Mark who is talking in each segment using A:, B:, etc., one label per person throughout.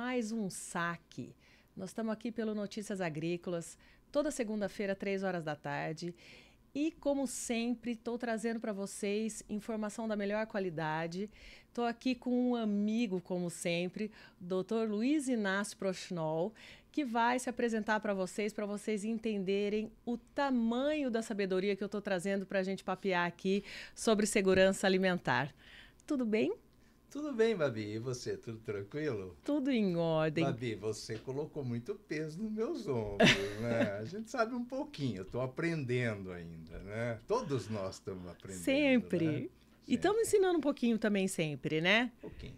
A: mais um saque. Nós estamos aqui pelo Notícias Agrícolas, toda segunda-feira, três horas da tarde. E como sempre, estou trazendo para vocês informação da melhor qualidade. Estou aqui com um amigo, como sempre, Dr. Luiz Inácio Prochnol, que vai se apresentar para vocês, para vocês entenderem o tamanho da sabedoria que eu estou trazendo para a gente papear aqui sobre segurança alimentar. Tudo bem?
B: Tudo bem, Babi. E você, tudo tranquilo? Tudo
A: em ordem.
B: Babi, você colocou muito peso nos meus ombros, né? A gente sabe um pouquinho, eu estou aprendendo ainda, né? Todos nós estamos aprendendo. Sempre. Né? Sempre.
A: E estamos ensinando um pouquinho também sempre, né? Um pouquinho.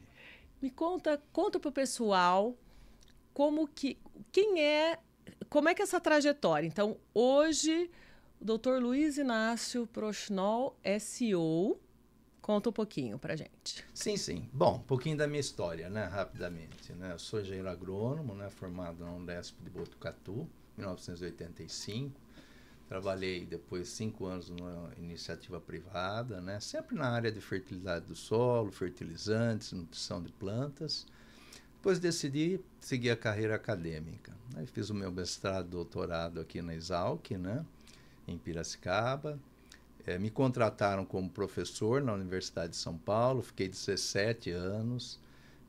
A: Me conta, conta pro pessoal como que quem é, como é que é essa trajetória? Então, hoje o Dr. Luiz Inácio Prochnol é CEO Conta um pouquinho pra gente.
B: Sim, sim. Bom, um pouquinho da minha história, né? Rapidamente. Né? Eu sou engenheiro agrônomo, né? formado na Unesp de Botucatu, 1985. Trabalhei depois cinco anos numa iniciativa privada, né? Sempre na área de fertilidade do solo, fertilizantes, nutrição de plantas. Depois decidi seguir a carreira acadêmica. Aí fiz o meu mestrado, doutorado aqui na Exalc, né? Em Piracicaba é, me contrataram como professor na Universidade de São Paulo, fiquei 17 anos,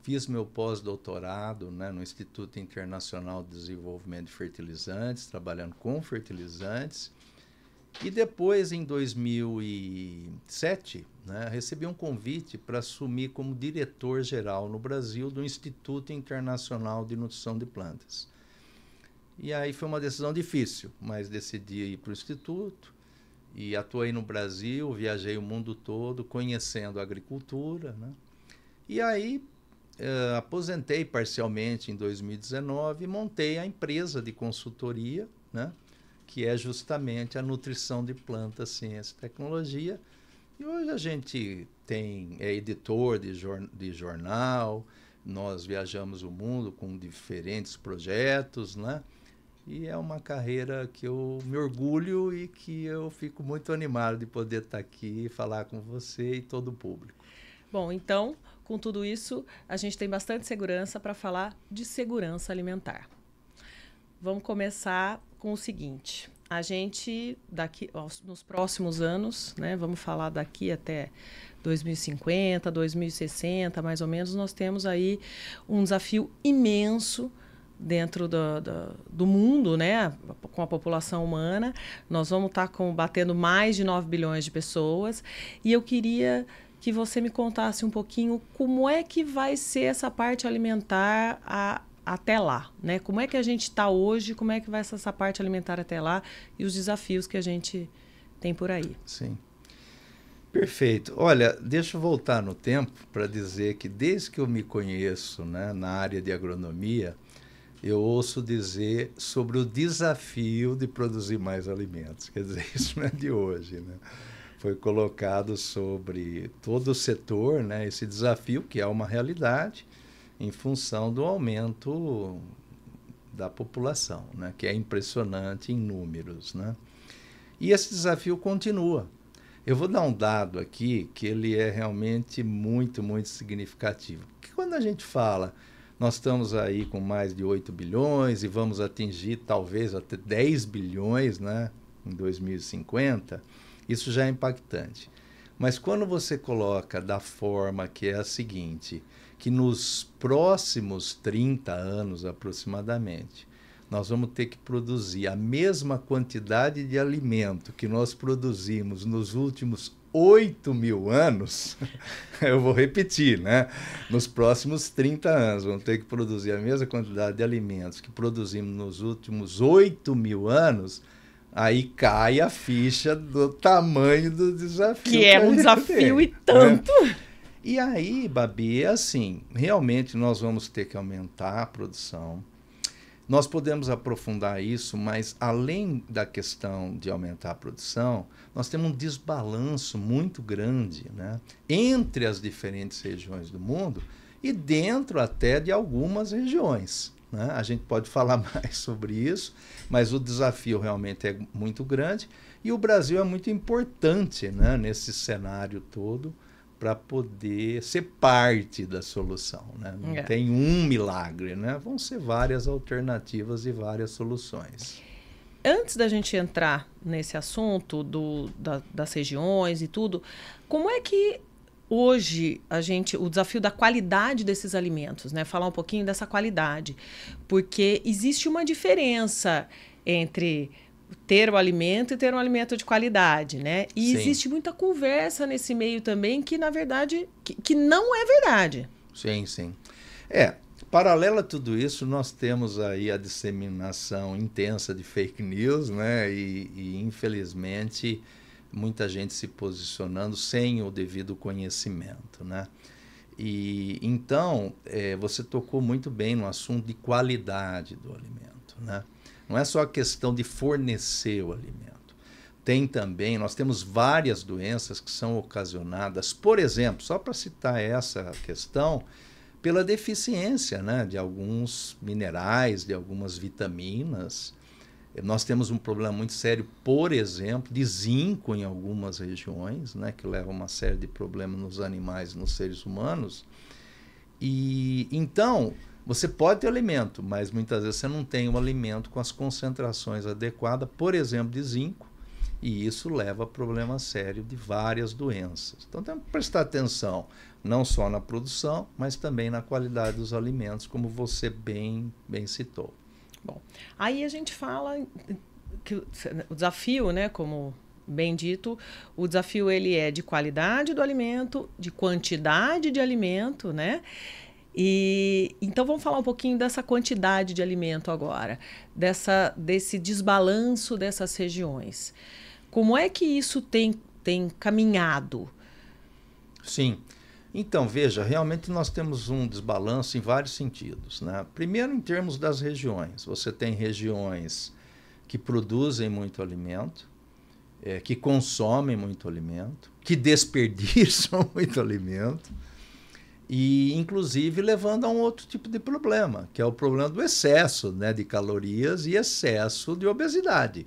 B: fiz meu pós-doutorado né, no Instituto Internacional de Desenvolvimento de Fertilizantes, trabalhando com fertilizantes. E depois, em 2007, né, recebi um convite para assumir como diretor-geral no Brasil do Instituto Internacional de Nutrição de Plantas. E aí foi uma decisão difícil, mas decidi ir para o Instituto e atuei no Brasil, viajei o mundo todo, conhecendo a agricultura. Né? E aí uh, aposentei parcialmente em 2019 e montei a empresa de consultoria, né? que é justamente a nutrição de plantas, ciência e tecnologia. E hoje a gente tem é editor de, jor, de jornal, nós viajamos o mundo com diferentes projetos, né? E é uma carreira que eu me orgulho e que eu fico muito animado de poder estar aqui e falar com você e todo o público.
A: Bom, então, com tudo isso, a gente tem bastante segurança para falar de segurança alimentar. Vamos começar com o seguinte: a gente daqui nos próximos anos, né, vamos falar daqui até 2050, 2060, mais ou menos, nós temos aí um desafio imenso dentro do, do, do, mundo, né, com a população humana. Nós vamos estar tá combatendo mais de 9 bilhões de pessoas. E eu queria que você me contasse um pouquinho como é que vai ser essa parte alimentar a, até lá, né? Como é que a gente está hoje, como é que vai ser essa parte alimentar até lá e os desafios que a gente tem por aí.
B: Sim. Perfeito. Olha, deixa eu voltar no tempo para dizer que desde que eu me conheço né, na área de agronomia, eu ouço dizer sobre o desafio de produzir mais alimentos. Quer dizer, isso não é de hoje, né? Foi colocado sobre todo o setor, né, esse desafio que é uma realidade em função do aumento da população, né, que é impressionante em números, né? E esse desafio continua. Eu vou dar um dado aqui que ele é realmente muito, muito significativo. Porque quando a gente fala nós estamos aí com mais de 8 bilhões e vamos atingir talvez até 10 bilhões né, em 2050. Isso já é impactante. Mas quando você coloca da forma que é a seguinte, que nos próximos 30 anos aproximadamente, nós vamos ter que produzir a mesma quantidade de alimento que nós produzimos nos últimos 8 mil anos, eu vou repetir, né? Nos próximos 30 anos, vamos ter que produzir a mesma quantidade de alimentos que produzimos nos últimos 8 mil anos. Aí cai a ficha do tamanho do desafio. Que, é que é um desafio tem, e tanto. Né? E aí, Babi, é assim, realmente nós vamos ter que aumentar a produção nós podemos aprofundar isso, mas além da questão de aumentar a produção, nós temos um desbalanço muito grande né, entre as diferentes regiões do mundo e dentro até de algumas regiões. Né? A gente pode falar mais sobre isso, mas o desafio realmente é muito grande e o Brasil é muito importante né, nesse cenário todo para poder ser parte da solução. Né? Não é. tem um milagre, né? vão ser várias alternativas e várias soluções.
A: Antes da gente entrar nesse assunto do, da, das regiões e tudo, como é que hoje a gente o desafio da qualidade desses alimentos, né? Falar um pouquinho dessa qualidade, porque existe uma diferença entre ter o alimento e ter um alimento de qualidade, né? E Sim. existe muita conversa nesse meio também que, na verdade, que, que não é verdade.
B: Sim, sim. É, paralela a tudo isso, nós temos aí a disseminação intensa de fake news, né? E, e, infelizmente, muita gente se posicionando sem o devido conhecimento, né? E então, é, você tocou muito bem no assunto de qualidade do alimento, né? Não é só a questão de fornecer o alimento. Tem também, nós temos várias doenças que são ocasionadas, por exemplo, só para citar essa questão, pela deficiência né, de alguns minerais, de algumas vitaminas. Nós temos um problema muito sério, por exemplo, de zinco em algumas regiões, né, que leva a uma série de problemas nos animais e nos seres humanos. E então, você pode ter alimento, mas muitas vezes você não tem um alimento com as concentrações adequadas, por exemplo, de zinco, e isso leva a problema sério de várias doenças. Então temos que prestar atenção não só na produção, mas também na qualidade dos alimentos, como você bem, bem citou. Bom,
A: aí a gente fala que o né, desafio, né, como bem dito, o desafio ele é de qualidade do alimento, de quantidade de alimento, né? E então vamos falar um pouquinho dessa quantidade de alimento agora, dessa desse desbalanço dessas regiões. Como é que isso tem tem caminhado?
B: Sim. Então, veja, realmente nós temos um desbalanço em vários sentidos. Né? Primeiro, em termos das regiões. Você tem regiões que produzem muito alimento, é, que consomem muito alimento, que desperdiçam muito alimento e inclusive levando a um outro tipo de problema, que é o problema do excesso né, de calorias e excesso de obesidade.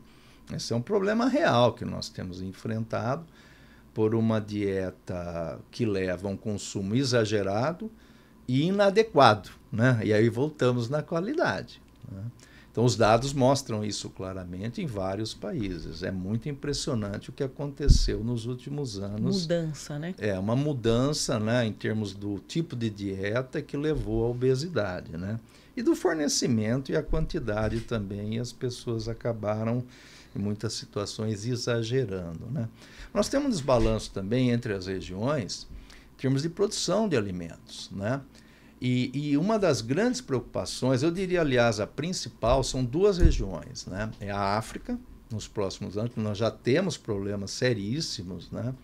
B: Esse é um problema real que nós temos enfrentado por uma dieta que leva a um consumo exagerado e inadequado. Né? E aí voltamos na qualidade. Né? Então, os dados mostram isso claramente em vários países. É muito impressionante o que aconteceu nos últimos anos.
A: Mudança, né?
B: É, uma mudança né, em termos do tipo de dieta que levou à obesidade, né? E do fornecimento e a quantidade também. E as pessoas acabaram, em muitas situações, exagerando, né? Nós temos um desbalanço também entre as regiões em termos de produção de alimentos, né? E, e, uma das grandes preocupações, eu diria, aliás, a principal, são duas regiões. Né? É a África, nos próximos anos, nós já temos problemas seríssimos né?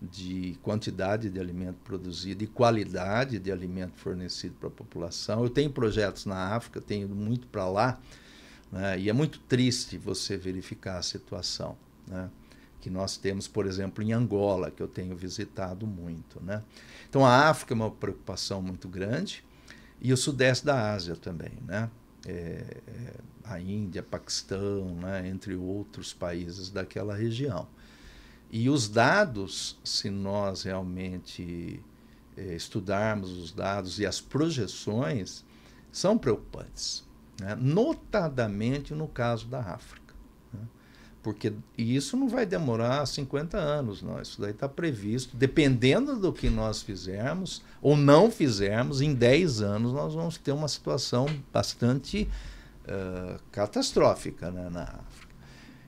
B: de quantidade de alimento produzido e qualidade de alimento fornecido para a população. Eu tenho projetos na África, tenho ido muito para lá, né? e é muito triste você verificar a situação. Né? que nós temos, por exemplo, em Angola, que eu tenho visitado muito. Né? Então, a África é uma preocupação muito grande e o Sudeste da Ásia também. Né? É, é a Índia, Paquistão, né? entre outros países daquela região. E os dados, se nós realmente é, estudarmos os dados e as projeções, são preocupantes, né? notadamente no caso da África. Porque isso não vai demorar 50 anos, não. Isso daí está previsto. Dependendo do que nós fizermos ou não fizermos, em 10 anos nós vamos ter uma situação bastante uh, catastrófica né, na África.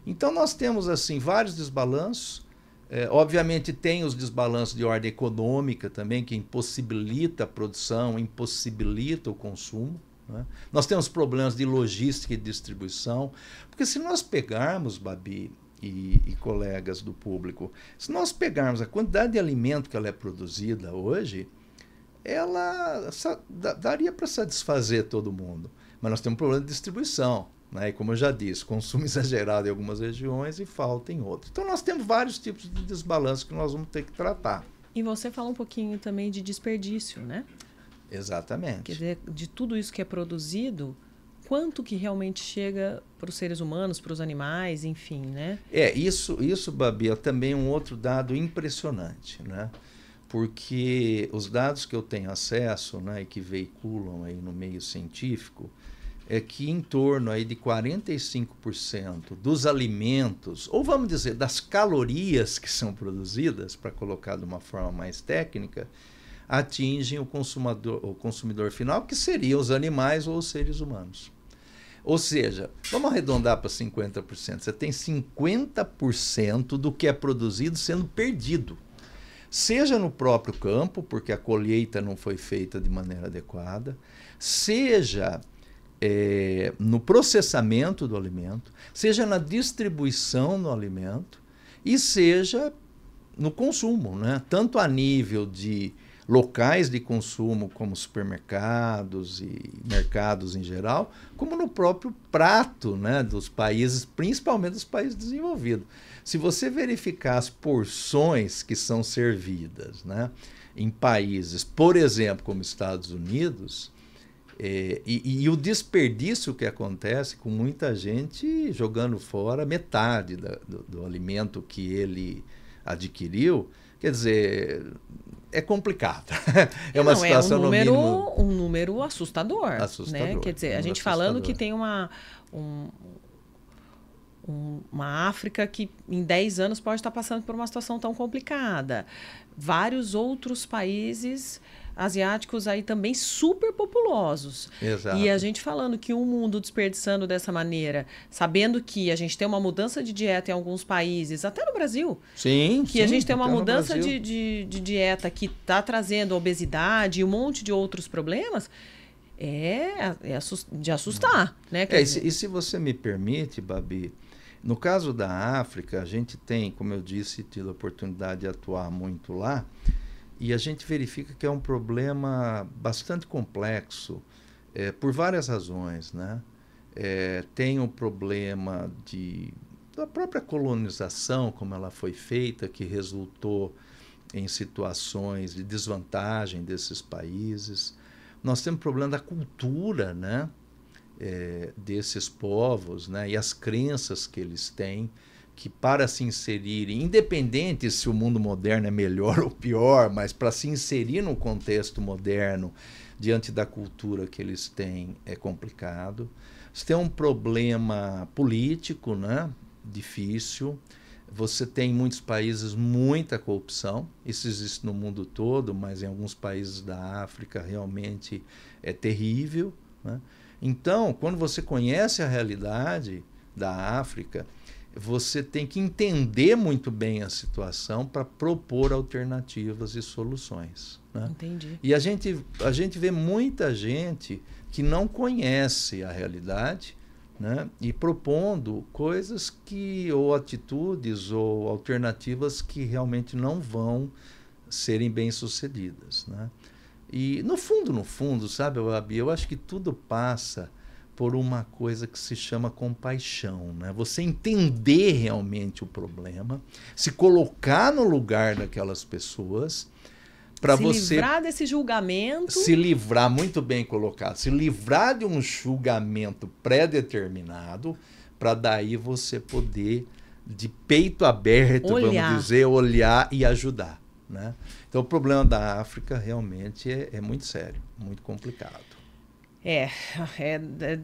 B: Então nós temos assim vários desbalanços. É, obviamente tem os desbalanços de ordem econômica também, que impossibilita a produção, impossibilita o consumo. Né? Nós temos problemas de logística e distribuição, porque se nós pegarmos, Babi e, e, colegas do público, se nós pegarmos a quantidade de alimento que ela é produzida hoje, ela daria para satisfazer todo mundo. Mas nós temos um problema de distribuição. Né? E como eu já disse, consumo exagerado em algumas regiões e falta em outras. Então nós temos vários tipos de desbalanço que nós vamos ter que tratar.
A: E você fala um pouquinho também de desperdício, né?
B: Exatamente. Quer
A: dizer, de tudo isso que é produzido, quanto que realmente chega para os seres humanos, para os animais, enfim, né?
B: É, isso, isso, Babi, é também um outro dado impressionante, né? Porque os dados que eu tenho acesso, né, e que veiculam aí no meio científico, é que em torno aí de 45% dos alimentos, ou vamos dizer, das calorias que são produzidas, para colocar de uma forma mais técnica, atingem o consumidor, o consumidor final, que seriam os animais ou os seres humanos. Ou seja, vamos arredondar para 50%. Você tem 50% do que é produzido sendo perdido. Seja no próprio campo, porque a colheita não foi feita de maneira adequada, seja é, no processamento do alimento, seja na distribuição do alimento e seja no consumo, né? tanto a nível de locais de consumo, como supermercados e mercados em geral, como no próprio prato né, dos países, principalmente dos países desenvolvidos. Se você verificar as porções que são servidas né, em países, por exemplo, como Estados Unidos, é, e, e, o desperdício que acontece com muita gente jogando fora metade da, do, do alimento que ele adquiriu. Quer dizer, é complicado. É, é uma não, é situação é um número, mínimo...
A: um número assustador. Né? Assustador. Né? Quer dizer, um a gente assustador. falando que tem uma. Um, uma África que em 10 anos pode estar passando por uma situação tão complicada. Vários outros países asiáticos aí também super populosos. Exato. E a gente falando que um mundo desperdiçando dessa maneira, sabendo que a gente tem uma mudança de dieta em alguns países, até no Brasil.
B: Sim. Que sim, a gente tem uma mudança de,
A: de, de, dieta que está trazendo obesidade e um monte de outros problemas. É, é de assustar, uhum. né? É, e, se,
B: e se você me permite, Babi, no caso da África, a gente tem, como eu disse, tido a oportunidade de atuar muito lá. E a gente verifica que é um problema bastante complexo, é, por várias razões. Né? É, tem o um problema de, da própria colonização, como ela foi feita, que resultou em situações de desvantagem desses países. Nós temos o problema da cultura né? É, desses povos né? e as crenças que eles têm que para se inserirem, independente se o mundo moderno é melhor ou pior, mas para se inserir no contexto moderno, diante da cultura que eles têm, é complicado. Você tem um problema político, né? Difícil. Você tem em muitos países muita corrupção. Isso existe no mundo todo, mas em alguns países da África realmente é terrível. Né? Então, quando você conhece a realidade da África, você tem que entender muito bem a situação para propor alternativas e soluções. Né? Entendi. E a gente, a gente vê muita gente que não conhece a realidade né? e propondo coisas que, ou atitudes ou alternativas que realmente não vão serem bem-sucedidas. Né? E no fundo, no fundo, sabe, Abi, eu acho que tudo passa por uma coisa que se chama compaixão, né? Você entender realmente o problema, se colocar no lugar daquelas pessoas para você se livrar
A: desse julgamento, se
B: livrar muito bem colocado, se livrar de um julgamento pré-determinado para daí você poder de peito aberto, olhar. vamos dizer, olhar e ajudar, né? Então o problema da África realmente é, é muito sério, muito complicado.
A: É, é, é,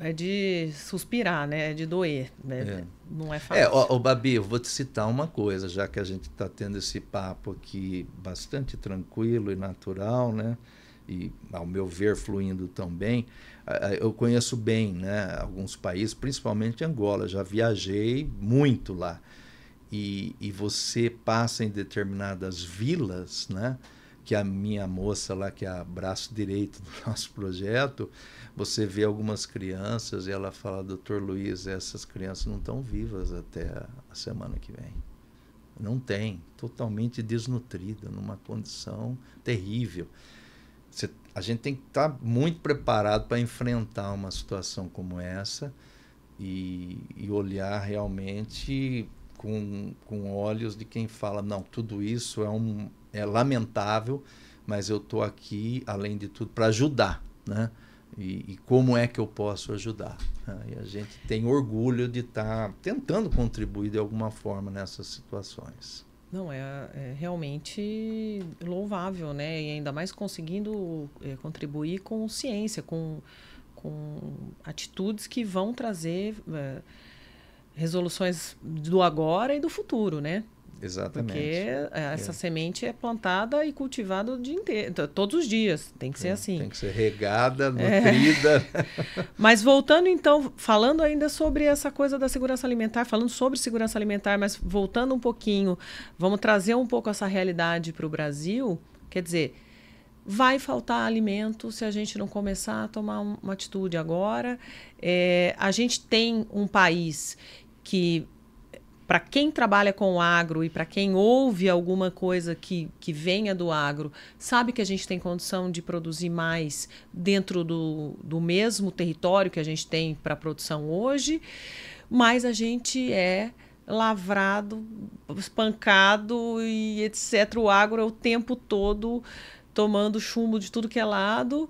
A: é de suspirar, né? É de doer.
B: Né? É. Não é, é fácil. É, Babi, eu vou te citar uma coisa, já que a gente está tendo esse papo aqui bastante tranquilo e natural, né? e ao meu ver fluindo tão bem eu conheço bem né alguns países principalmente Angola já viajei muito lá e, e você passa em determinadas vilas né que a minha moça lá, que é braço direito do nosso projeto, você vê algumas crianças e ela fala, doutor Luiz, essas crianças não estão vivas até a semana que vem. Não tem, totalmente desnutrida, numa condição terrível. Você, a gente tem que estar tá muito preparado para enfrentar uma situação como essa e, e olhar realmente com, com olhos de quem fala, não, tudo isso é um, é lamentável, mas eu estou aqui, além de tudo, para ajudar. Né? E, e, como é que eu posso ajudar? Né? E a gente tem orgulho de estar tá tentando contribuir de alguma forma nessas situações.
A: Não, é, é, realmente louvável, né? E ainda mais conseguindo é, contribuir com ciência, com, com atitudes que vão trazer é, resoluções do agora e do futuro, né?
B: Exatamente. Porque é, é. essa é.
A: semente é plantada e cultivada o dia inteiro, todos os dias. Tem que ser é, assim. Tem
B: que ser regada, é. nutrida.
A: É. mas voltando então, falando ainda sobre essa coisa da segurança alimentar, falando sobre segurança alimentar, mas voltando um pouquinho, vamos trazer um pouco essa realidade para o Brasil. Quer dizer, vai faltar alimento se a gente não começar a tomar uma atitude agora. a gente tem um país que para quem trabalha com agro e para quem ouve alguma coisa que, que venha do agro, sabe que a gente tem condição de produzir mais dentro do, do mesmo território que a gente tem para produção hoje, mas a gente é lavrado, espancado e etc. O agro é o tempo todo tomando chumbo de tudo que é lado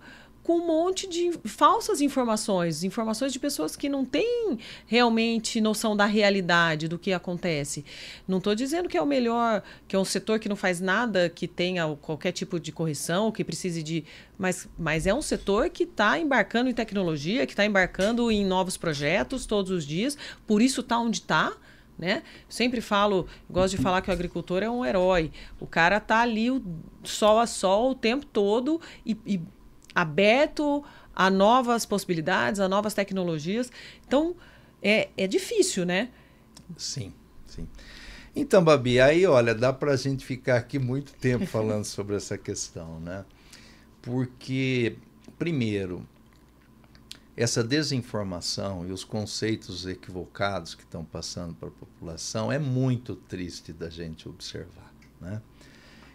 A: com um monte de falsas informações, informações de pessoas que não têm realmente noção da realidade, do que acontece. Não estou dizendo que é o melhor, que é um setor que não faz nada, que tenha qualquer tipo de correção, que precise de. Mas, mas é um setor que está embarcando em tecnologia, que está embarcando em novos projetos todos os dias, por isso está onde está. Né? Sempre falo, gosto de falar que o agricultor é um herói. O cara tá ali o sol a sol o tempo todo e, e aberto a novas possibilidades, a novas tecnologias. Então, é, é difícil, né?
B: Sim, sim. Então, Babi, aí olha, dá para a gente ficar aqui muito tempo falando sobre essa questão, né? Porque, primeiro, essa desinformação e os conceitos equivocados que estão passando para a população é muito triste da gente observar, né?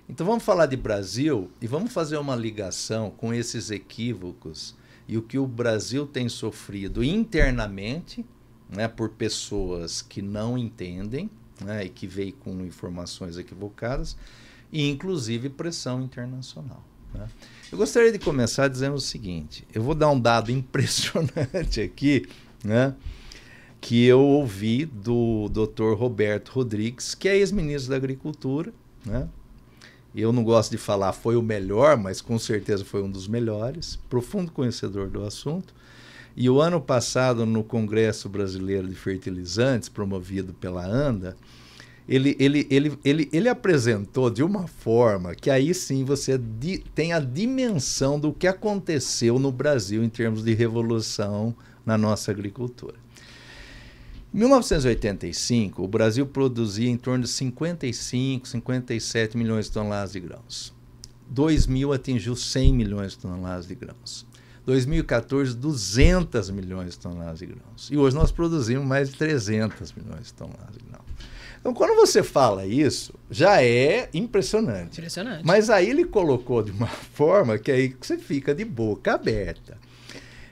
B: Então vamos falar de Brasil e vamos fazer uma ligação com esses equívocos e o que o Brasil tem sofrido internamente, né, por pessoas que não entendem né, e que veem com informações equivocadas, e inclusive pressão internacional. Né? Eu gostaria de começar dizendo o seguinte: eu vou dar um dado impressionante aqui, né? que eu ouvi do Dr. Roberto Rodrigues, que é ex-ministro da Agricultura, né? Eu não gosto de falar foi o melhor, mas com certeza foi um dos melhores, profundo conhecedor do assunto. E o ano passado, no Congresso Brasileiro de Fertilizantes, promovido pela ANDA, ele, ele, ele, ele, ele apresentou de uma forma que aí sim você tem a dimensão do que aconteceu no Brasil em termos de revolução na nossa agricultura. 1985, o Brasil produzia em torno de 55, 57 milhões de toneladas de grãos. 2000 atingiu 100 milhões de toneladas de grãos. 2014, 200 milhões de toneladas de grãos. E hoje nós produzimos mais de 300 milhões de toneladas de grãos. Então, quando você fala isso, já é impressionante. Impressionante. Mas aí ele colocou de uma forma que aí você fica de boca aberta.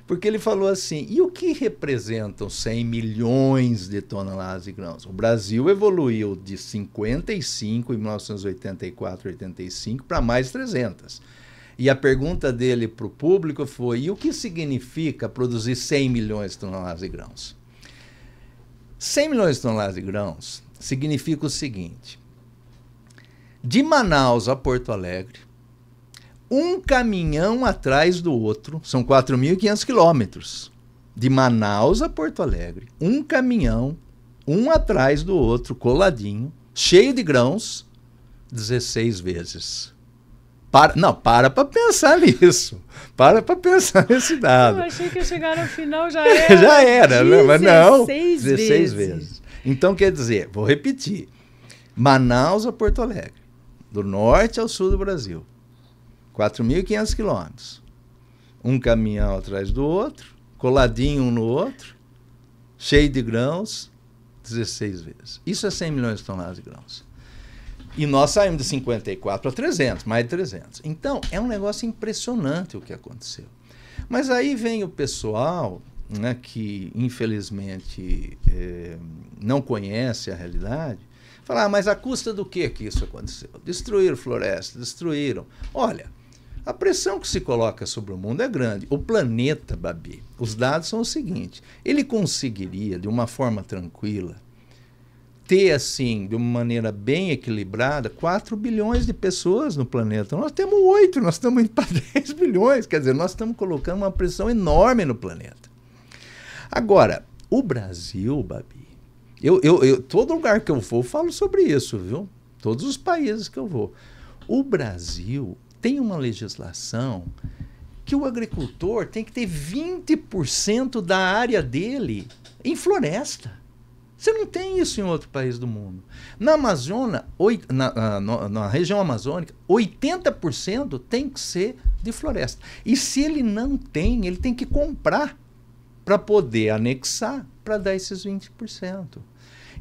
B: Porque ele falou assim: e o que representam 100 milhões de toneladas de grãos? O Brasil evoluiu de 55 em 1984, 85 para mais 300. E a pergunta dele para o público foi: e o que significa produzir 100 milhões de toneladas de grãos? 100 milhões de toneladas de grãos significa o seguinte: de Manaus a Porto Alegre, um caminhão atrás do outro, são 4.500 quilômetros, de Manaus a Porto Alegre. Um caminhão, um atrás do outro, coladinho, cheio de grãos, 16 vezes. Para, não, para para pensar nisso. Para para pensar nesse dado. Eu
A: achei que eu chegar no final já era. já era, né? mas não. 16 vezes. vezes.
B: Então, quer dizer, vou repetir: Manaus a Porto Alegre, do norte ao sul do Brasil. 4.500 quilômetros. Um caminhão atrás do outro, coladinho um no outro, cheio de grãos, 16 vezes. Isso é 100 milhões de toneladas de grãos. E nós saímos de 54 para 300, mais de 300. Então, é um negócio impressionante o que aconteceu. Mas aí vem o pessoal né, que, infelizmente, eh, não conhece a realidade, falar, ah, mas a custa do que que isso aconteceu? Destruíram floresta, destruíram. Olha, a pressão que se coloca sobre o mundo é grande. O planeta, Babi, os dados são o seguinte: ele conseguiria, de uma forma tranquila, ter, assim, de uma maneira bem equilibrada, 4 bilhões de pessoas no planeta. Nós temos 8, nós estamos indo para 10 bilhões. Quer dizer, nós estamos colocando uma pressão enorme no planeta. Agora, o Brasil, Babi, eu, eu, eu, todo lugar que eu vou, eu falo sobre isso, viu? Todos os países que eu vou. O Brasil tem uma legislação que o agricultor tem que ter 20% da área dele em floresta. Você não tem isso em outro país do mundo. Na Amazônia, na, ah, na, na, região amazônica, 80% tem que ser de floresta. E se ele não tem, ele tem que comprar para poder anexar para dar esses 20%.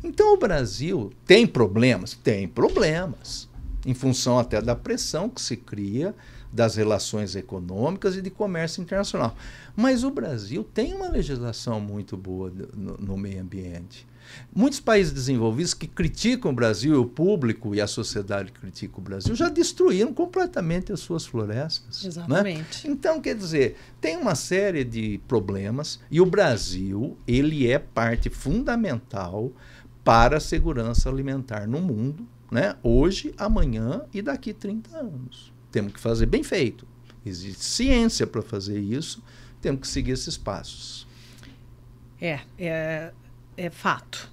B: Então o Brasil tem problemas? Tem problemas em função até da pressão que se cria das relações econômicas e de comércio internacional. Mas o Brasil tem uma legislação muito boa no, no meio ambiente. Muitos países desenvolvidos que criticam o Brasil, o público e a sociedade que critica o Brasil, já destruíram completamente as suas florestas. Né? Exatamente. Né? Então, quer dizer, tem uma série de problemas e o Brasil, ele é parte fundamental para a segurança alimentar no mundo né? Hoje, amanhã e daqui 30 anos. Temos que fazer bem feito. Existe ciência para fazer isso, temos que seguir esses passos.
A: É, é, é fato.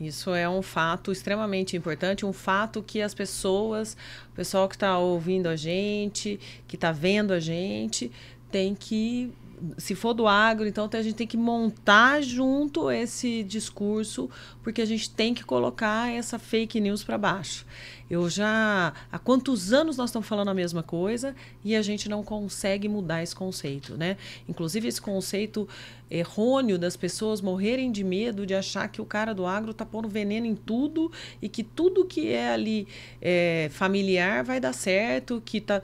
A: Isso é um fato extremamente importante, um fato que as pessoas, o pessoal que está ouvindo a gente, que está vendo a gente, tem que se for do agro, então a gente tem que montar junto esse discurso, porque a gente tem que colocar essa fake news para baixo. Eu já. Há quantos anos nós estamos falando a mesma coisa e a gente não consegue mudar esse conceito, né? Inclusive, esse conceito errôneo das pessoas morrerem de medo de achar que o cara do agro está pondo veneno em tudo e que tudo que é ali é, familiar vai dar certo, que tá.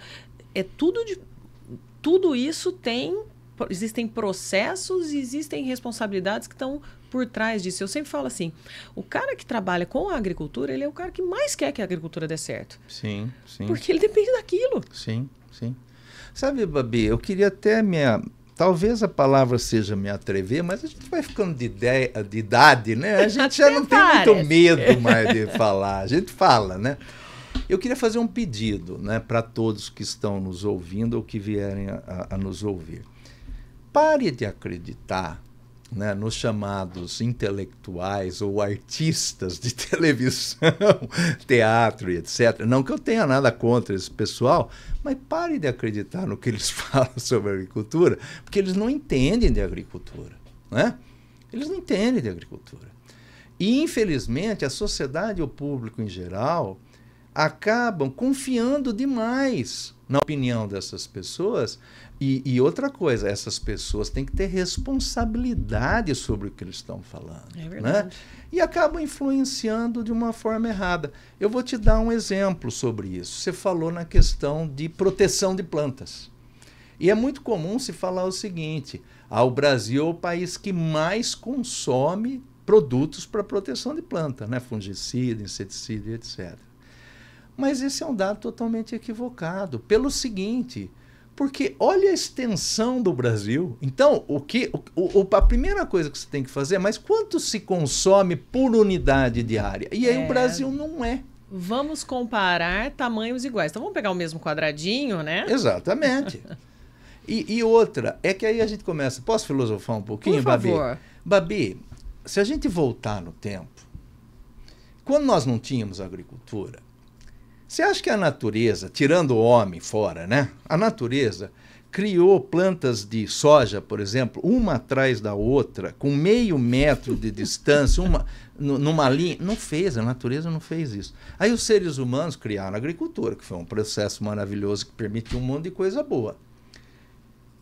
A: É tudo de tudo isso tem existem processos e existem responsabilidades que estão por trás disso. Eu sempre falo assim: o cara que trabalha com a agricultura, ele é o cara que mais quer que a agricultura dê certo.
B: Sim, sim. Porque ele depende daquilo. Sim, sim. Sabe, Babi, eu queria até minha. Talvez a palavra seja me atrever, mas a gente vai ficando de, ideia, de idade, né? A gente já não tem muito medo mais de falar. A gente fala, né? Eu queria fazer um pedido né, para todos que estão nos ouvindo ou que vierem a, a nos ouvir. Pare de acreditar né, nos chamados intelectuais ou artistas de televisão, teatro e etc. Não que eu tenha nada contra esse pessoal, mas pare de acreditar no que eles falam sobre agricultura, porque eles não entendem de agricultura. Né? Eles não entendem de agricultura. E, infelizmente, a sociedade e o público em geral acabam confiando demais na opinião dessas pessoas. E, e, outra coisa, essas pessoas têm que ter responsabilidade sobre o que eles estão falando. É né? verdade. Né? E acabam influenciando de uma forma errada. Eu vou te dar um exemplo sobre isso. Você falou na questão de proteção de plantas. E é muito comum se falar o seguinte: ah, o Brasil é o país que mais consome produtos para proteção de planta, né? fungicida, inseticida, etc. Mas esse é um dado totalmente equivocado. Pelo seguinte, porque olha a extensão do Brasil. Então, o que o, o, a primeira coisa que você tem que fazer é mas quanto se consome por unidade diária? E aí é. o Brasil
A: não é. Vamos comparar tamanhos iguais. Então vamos pegar o mesmo quadradinho, né? Exatamente.
B: e, e, outra, é que aí a gente começa. Posso filosofar um pouquinho, por favor. Babi? Babi, se a gente voltar no tempo, quando nós não tínhamos agricultura, você acha que a natureza, tirando o homem fora, né? A natureza criou plantas de soja, por exemplo, uma atrás da outra, com meio metro de distância, uma numa linha. Não fez, a natureza não fez isso. Aí os seres humanos criaram a agricultura, que foi um processo maravilhoso que permitiu um monte de coisa boa.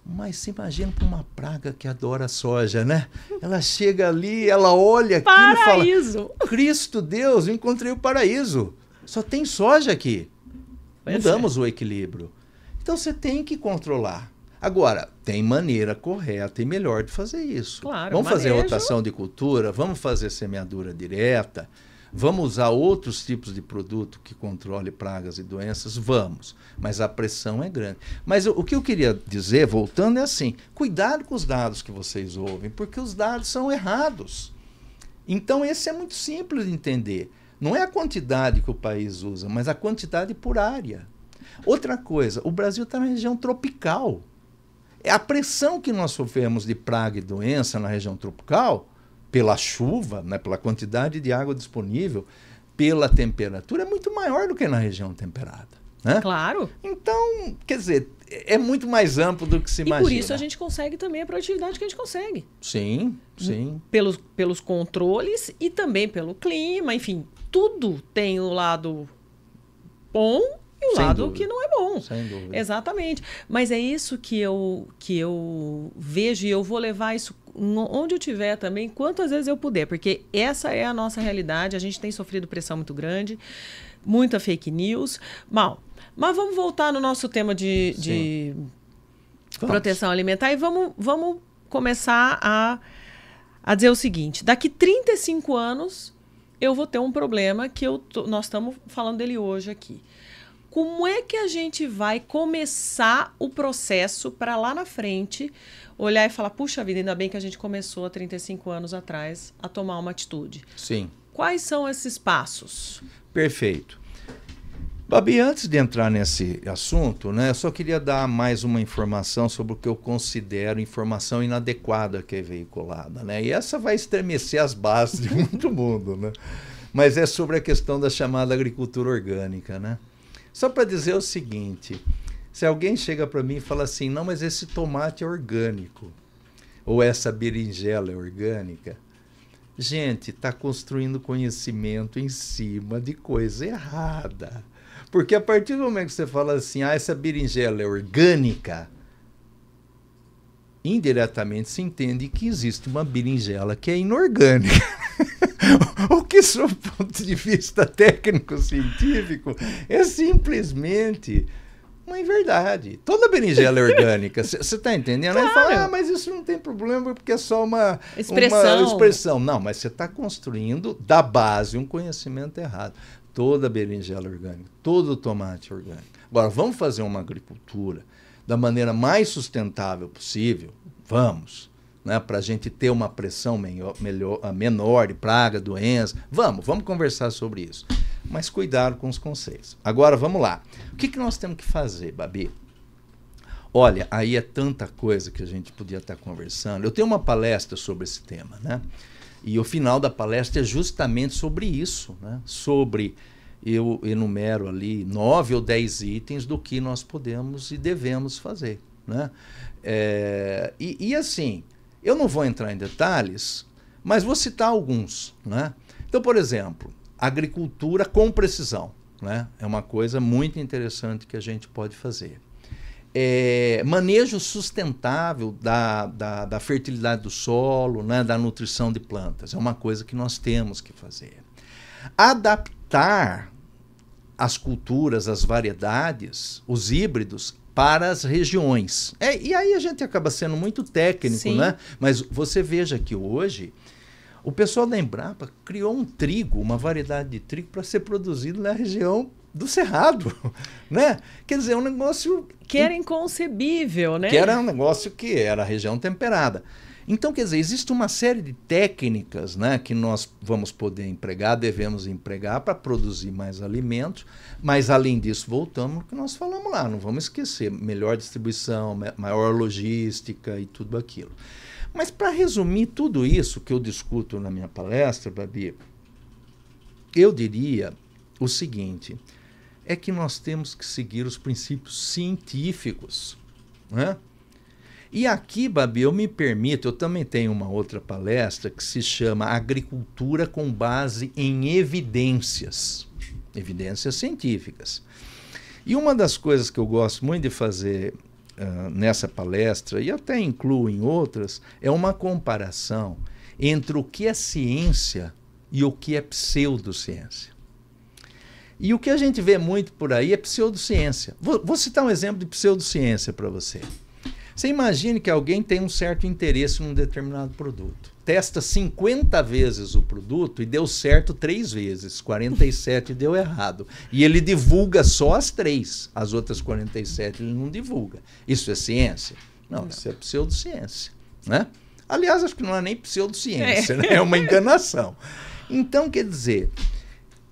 B: Mas se imagina para uma praga que adora soja, né? Ela chega ali, ela olha aquilo paraíso. e fala: Cristo Deus, encontrei o paraíso. Só tem soja aqui. Mudamos é. o equilíbrio. Então você tem que controlar. Agora, tem maneira correta e melhor de fazer isso. Claro, vamos manejo... fazer rotação de cultura, vamos fazer semeadura direta, vamos usar outros tipos de produto que controle pragas e doenças, vamos. Mas a pressão é grande. Mas o que eu queria dizer, voltando, é assim: cuidado com os dados que vocês ouvem, porque os dados são errados. Então, esse é muito simples de entender. Não é a quantidade que o país usa, mas a quantidade por área. Outra coisa, o Brasil está na região tropical. É a pressão que nós sofremos de praga e doença na região tropical, pela chuva, né, pela quantidade de água disponível, pela temperatura, é muito maior do que na região temperada. Né? Claro. Então, quer dizer, é muito mais amplo do que se e imagina. por isso a
A: gente consegue também a produtividade que a gente consegue.
B: Sim, sim.
A: Pelos, pelos controles e também pelo clima, enfim, tudo tem o lado bom e o Sem lado dúvida. que não é bom. Sem dúvida. Exatamente. Mas é isso que eu, que eu vejo e eu vou levar isso onde eu tiver também, quantas vezes eu puder, porque essa é a nossa realidade. A gente tem sofrido pressão muito grande, muita fake news. Mal. Mas vamos voltar no nosso tema de, de proteção alimentar e vamos, vamos começar a, a dizer o seguinte: daqui 35 anos eu vou ter um problema que eu tô, nós estamos falando dele hoje aqui. Como é que a gente vai começar o processo para lá na frente olhar e falar, puxa vida, ainda bem que a gente começou há 35 anos atrás a tomar uma atitude? Sim. Quais são esses passos?
B: Perfeito. Babi, antes de entrar nesse assunto, né, eu só queria dar mais uma informação sobre o que eu considero informação inadequada que é veiculada. Né? E essa vai estremecer as bases de muito mundo. Né? Mas é sobre a questão da chamada agricultura orgânica. Né? Só para dizer o seguinte: se alguém chega para mim e fala assim, não, mas esse tomate é orgânico, ou essa berinjela é orgânica. Gente, está construindo conhecimento em cima de coisa errada. Porque a partir do momento que você fala assim, ah, essa berinjela é orgânica, indiretamente se entende que existe uma berinjela que é inorgânica. o que, sob o ponto de vista técnico-científico, é simplesmente uma inverdade. Toda berinjela é orgânica. Tá você está entendendo? Claro. Aí fala, ah, mas isso não tem problema porque é só uma expressão. Uma expressão. Não, mas você está construindo da base um conhecimento errado toda a berinjela orgânica, todo o tomate orgânico. Agora, vamos fazer uma agricultura da maneira mais sustentável possível? Vamos. Né, para a gente ter uma pressão melhor, melhor, menor de praga, doença. Vamos, vamos conversar sobre isso. Mas cuidado com os conceitos. Agora, vamos lá. O que, que nós temos que fazer, Babi? Olha, aí é tanta coisa que a gente podia estar conversando. Eu tenho uma palestra sobre esse tema, né? E o final da palestra é justamente sobre isso, né? sobre eu enumero ali nove ou dez itens do que nós podemos e devemos fazer. Né? É, e, e, assim, eu não vou entrar em detalhes, mas vou citar alguns. Né? Então, por exemplo, agricultura com precisão. Né? É uma coisa muito interessante que a gente pode fazer é, manejo sustentável da, da, da, fertilidade do solo, né, da nutrição de plantas. É uma coisa que nós temos que fazer. Adaptar as culturas, as variedades, os híbridos para as regiões. É, e aí a gente acaba sendo muito técnico, Sim. né? Mas você veja que hoje o pessoal da Embrapa criou um trigo, uma variedade de trigo para ser produzido na região do Cerrado, né? Quer dizer, é um negócio... Que era inconcebível, né? Que era um negócio que era região temperada. Então, quer dizer, existe uma série de técnicas né, que nós vamos poder empregar, devemos empregar para produzir mais alimentos, mas além disso, voltamos no que nós falamos lá, não vamos esquecer: melhor distribuição, maior logística e tudo aquilo. Mas para resumir tudo isso que eu discuto na minha palestra, Babi, eu diria o seguinte: é que nós temos que seguir os princípios científicos. Né? E aqui, Babi, eu me permito, eu também tenho uma outra palestra que se chama Agricultura com Base em Evidências, evidências científicas. E uma das coisas que eu gosto muito de fazer uh, nessa palestra, e até incluo em outras, é uma comparação entre o que é ciência e o que é pseudociência. E o que a gente vê muito por aí é pseudociência. Vou, vou citar um exemplo de pseudociência para você. Você imagine que alguém tem um certo interesse num determinado produto. Testa 50 vezes o produto e deu certo três vezes, 47 deu errado. E ele divulga só as três, as outras 47 ele não divulga. Isso é ciência? Não, isso é pseudociência, né? Aliás, acho que não é nem pseudociência, é, né? é uma enganação. Então, quer dizer,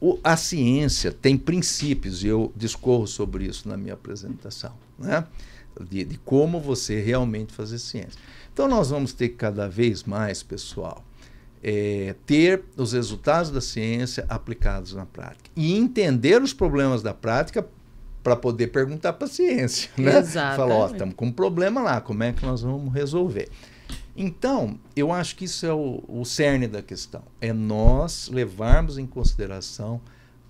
B: o, a ciência tem princípios, e eu discorro sobre isso na minha apresentação, né? de, de como você realmente fazer ciência. Então, nós vamos ter que cada vez mais, pessoal, é, ter os resultados da ciência aplicados na prática e entender os problemas da prática para poder perguntar para a ciência, né? Falar, ó, estamos com um problema lá, como é que nós vamos resolver? Então, eu acho que isso é o, o cerne da questão. É nós levarmos em consideração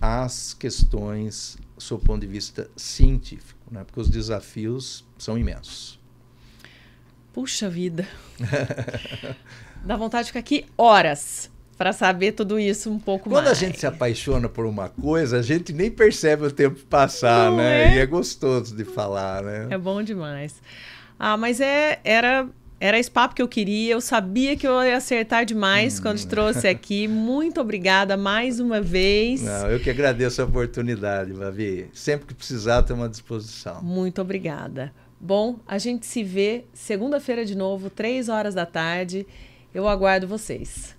B: as questões sob o ponto de vista científico, né? porque os desafios são imensos.
A: Puxa vida! Dá vontade de ficar aqui horas para saber tudo isso um pouco Quando mais. Quando a
B: gente se apaixona por uma coisa, a gente nem percebe o tempo passar, Não né? É? E é gostoso de falar, né? É
A: bom demais. Ah, mas é, era era esse papo que eu queria, eu sabia que eu ia acertar demais hum. quando te hum. trouxe aqui. Muito obrigada mais uma vez. Não, eu
B: que agradeço a oportunidade, Vavi Sempre que precisar, estou à disposição.
A: Muito obrigada. Bom, a gente se vê segunda-feira de novo, três horas da tarde. Eu aguardo vocês.